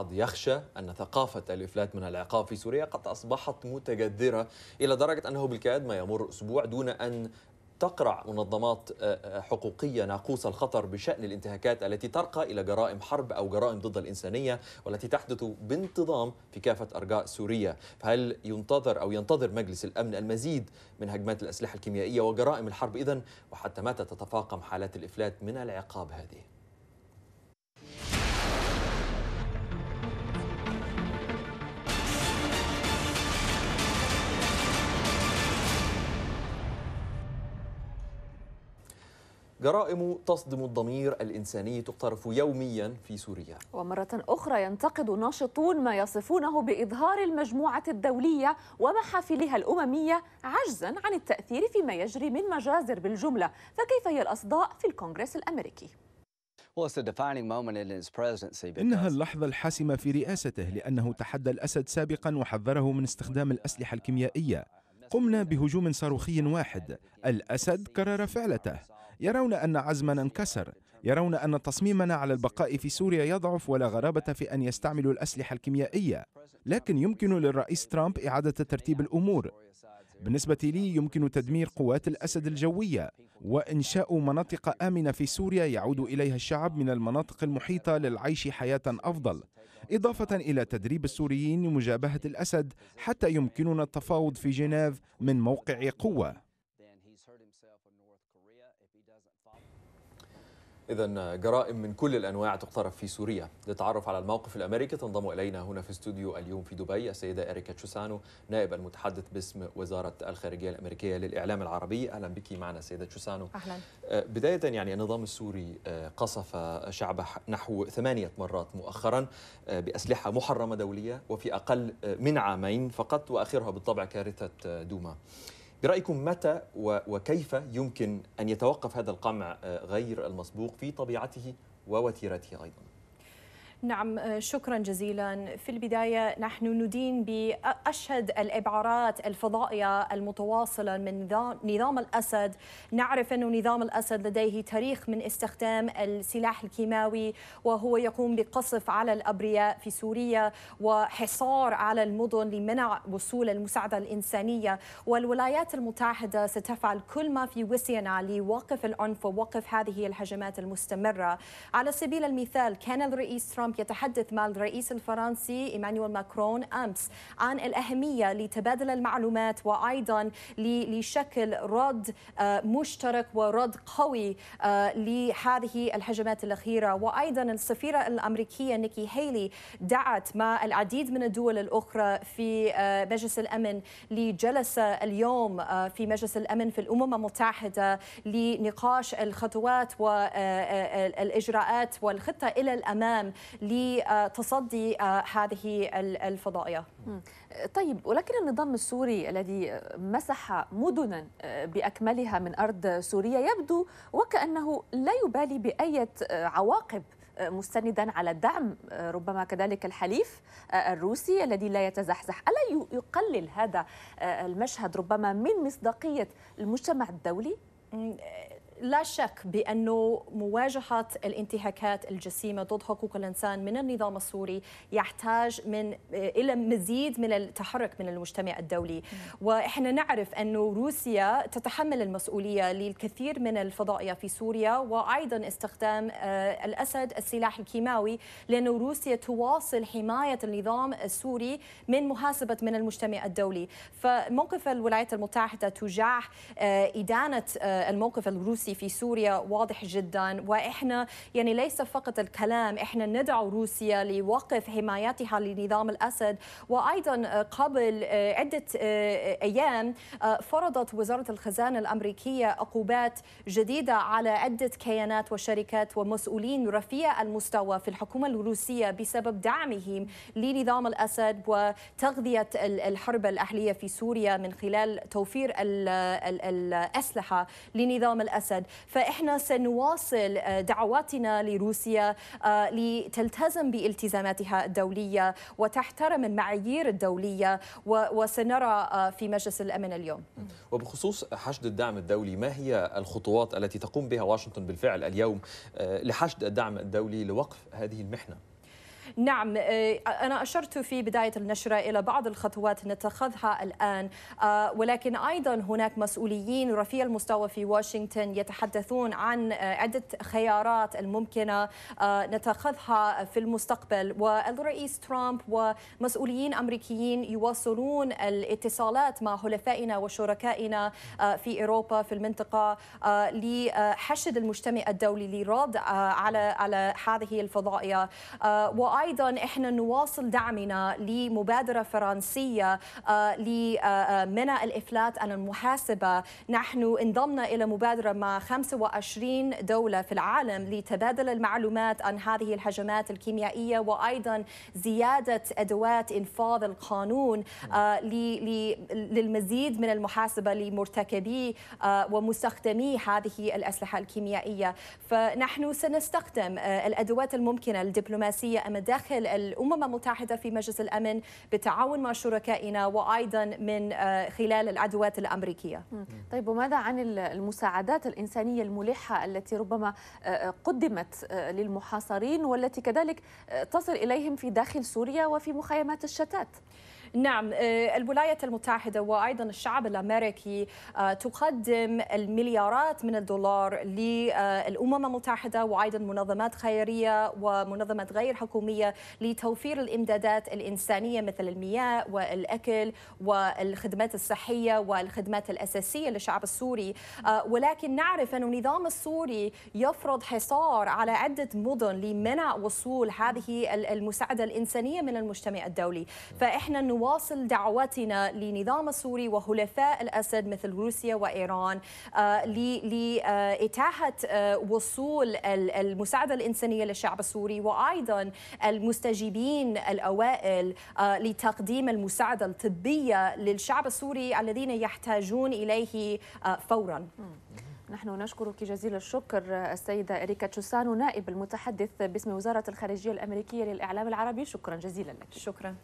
البعض يخشى أن ثقافة الإفلات من العقاب في سوريا قد أصبحت متجذرة إلى درجة أنه بالكاد ما يمر أسبوع دون أن تقرع منظمات آه، آه، حقوقية ناقوس الخطر بشأن الانتهاكات التي ترقى إلى جرائم حرب أو جرائم ضد الإنسانية والتي تحدث بانتظام في كافة أرجاء سوريا فهل ينتظر أو ينتظر مجلس الأمن المزيد من هجمات الأسلحة الكيميائية وجرائم الحرب إذن وحتى متى تتفاقم حالات الإفلات من العقاب هذه؟ جرائم تصدم الضمير الإنساني تقترف يوميا في سوريا ومرة أخرى ينتقد ناشطون ما يصفونه بإظهار المجموعة الدولية ومحافلها الأممية عجزا عن التأثير فيما يجري من مجازر بالجملة فكيف هي الأصداء في الكونغرس الأمريكي؟ إنها اللحظة الحاسمة في رئاسته لأنه تحدى الأسد سابقا وحذره من استخدام الأسلحة الكيميائية قمنا بهجوم صاروخي واحد الأسد كرر فعلته يرون أن عزمنا انكسر يرون أن تصميمنا على البقاء في سوريا يضعف ولا غرابة في أن يستعملوا الأسلحة الكيميائية لكن يمكن للرئيس ترامب إعادة ترتيب الأمور بالنسبة لي يمكن تدمير قوات الأسد الجوية وإنشاء مناطق آمنة في سوريا يعود إليها الشعب من المناطق المحيطة للعيش حياة أفضل إضافة إلى تدريب السوريين لمجابهة الأسد حتى يمكننا التفاوض في جنيف من موقع قوة إذا جرائم من كل الأنواع تقترف في سوريا للتعرف على الموقف الأمريكي تنضم إلينا هنا في استوديو اليوم في دبي السيدة إريكا تشوسانو نائب المتحدث باسم وزارة الخارجية الأمريكية للإعلام العربي أهلا بك معنا سيدة تشوسانو أهلا آه، بداية يعني النظام السوري آه، قصف شعبه نحو ثمانية مرات مؤخرا آه، بأسلحة محرمة دولية وفي أقل من عامين فقط وآخرها بالطبع كارثة دوما برأيكم متى وكيف يمكن أن يتوقف هذا القمع آه، غير المسبوق في طبيعته ووتيرته أيضاً؟ نعم آه، شكرا جزيلا في البداية نحن ندين بأشهد الإبعارات الفضائية المتواصلة من نظام الأسد نعرف أن نظام الأسد لديه تاريخ من استخدام السلاح الكيماوي وهو يقوم بقصف على الأبرياء في سوريا وحصار على المدن لمنع وصول المساعدة الإنسانية والولايات المتحدة ستفعل كل ما في وسعنا لوقف العنف ووقف هذه الهجمات المستمرة على سبيل المثال كان الرئيس ترامب ترامب يتحدث مع الرئيس الفرنسي إيمانويل ماكرون أمس عن الأهمية لتبادل المعلومات وأيضا لشكل رد آه، مشترك ورد قوي آه، لهذه الهجمات الأخيرة وأيضا السفيرة الأمريكية نيكي هيلي دعت مع العديد من الدول الأخرى في آه، مجلس الأمن لجلسة اليوم في مجلس الأمن في الأمم المتحدة لنقاش الخطوات والإجراءات والخطة إلى الأمام لتصدي آه، هذه الفضائية طيب ولكن النظام السوري الذي مسح مدنا آه، بأكملها من أرض سوريا يبدو وكأنه لا يبالي بأية آه، عواقب مستندا على الدعم ربما كذلك الحليف الروسي الذي لا يتزحزح الا يقلل هذا المشهد ربما من مصداقيه المجتمع الدولي لا شك بأنه مواجهة الانتهاكات الجسيمة ضد حقوق الإنسان من النظام السوري يحتاج من آه، إلى مزيد من التحرك من المجتمع الدولي وإحنا نعرف أن روسيا تتحمل المسؤولية للكثير من الفضائية في سوريا وأيضا استخدام آه، الأسد السلاح الكيماوي لأن روسيا تواصل حماية النظام السوري من محاسبة من المجتمع الدولي فموقف الولايات المتحدة تجاه آه، إدانة الموقف الروسي الروسي في سوريا واضح جدا واحنا يعني ليس فقط الكلام احنا ندعو روسيا لوقف حمايتها لنظام الاسد وايضا آه، قبل آه، عده آه، ايام فرضت وزاره الخزانه الامريكيه عقوبات جديده على عده كيانات وشركات ومسؤولين رفيع المستوى في الحكومه الروسيه بسبب دعمهم لنظام الاسد وتغذيه الحرب الاهليه في سوريا من خلال توفير الاسلحه لنظام الاسد الأسد فإحنا سنواصل آه، دعواتنا لروسيا آه، لتلتزم بالتزاماتها الدولية وتحترم المعايير الدولية وسنرى آه، في مجلس الأمن اليوم وبخصوص حشد الدعم الدولي ما هي الخطوات التي تقوم بها واشنطن بالفعل اليوم لحشد الدعم الدولي لوقف هذه المحنه نعم آه، أنا أشرت في بداية النشرة إلى بعض الخطوات نتخذها الآن آه، ولكن أيضا هناك مسؤوليين رفيع المستوى في واشنطن يتحدثون عن آه، عدة خيارات الممكنة نتخذها في المستقبل والرئيس ترامب ومسؤولين أمريكيين يواصلون الاتصالات مع حلفائنا وشركائنا في أوروبا في المنطقة لحشد المجتمع الدولي لرد على على هذه الفضائية وأيضا ايضا احنا نواصل دعمنا لمبادره فرنسيه آه، لمنع آه، آه، الافلات عن المحاسبه نحن انضمنا الى مبادره مع 25 دوله في العالم لتبادل المعلومات عن هذه الهجمات الكيميائيه وايضا زياده ادوات انفاذ القانون للمزيد من المحاسبه لمرتكبي ومستخدمي هذه الاسلحه الكيميائيه فنحن سنستخدم الادوات الممكنه الدبلوماسيه امام داخل الأمم المتحدة في مجلس الأمن بالتعاون مع شركائنا وأيضا من آه، خلال العدوات الأمريكية طيب وماذا عن المساعدات الإنسانية الملحة التي ربما آه، آه، قدمت للمحاصرين والتي كذلك تصل إليهم في داخل سوريا وفي مخيمات الشتات نعم آه، الولايات المتحدة وأيضا الشعب الأمريكي آه، تقدم المليارات من الدولار للأمم المتحدة وأيضا منظمات خيرية ومنظمات غير حكومية لتوفير الإمدادات الإنسانية مثل المياه والأكل والخدمات الصحية والخدمات الأساسية للشعب السوري آه، ولكن نعرف أن النظام السوري يفرض حصار على عدة مدن لمنع وصول هذه المساعدة الإنسانية من المجتمع الدولي فإحنا نواصل دعواتنا للنظام السوري وحلفاء الأسد مثل روسيا وإيران آه، لإتاحة آه، وصول المساعدة الإنسانية للشعب السوري وأيضا المستجيبين الأوائل آه، لتقديم المساعدة الطبية للشعب السوري الذين يحتاجون إليه فورا نحن نشكرك جزيل الشكر السيدة إريكا تشوسانو نائب المتحدث باسم وزارة الخارجية الأمريكية للإعلام العربي شكرا جزيلا لك شكرا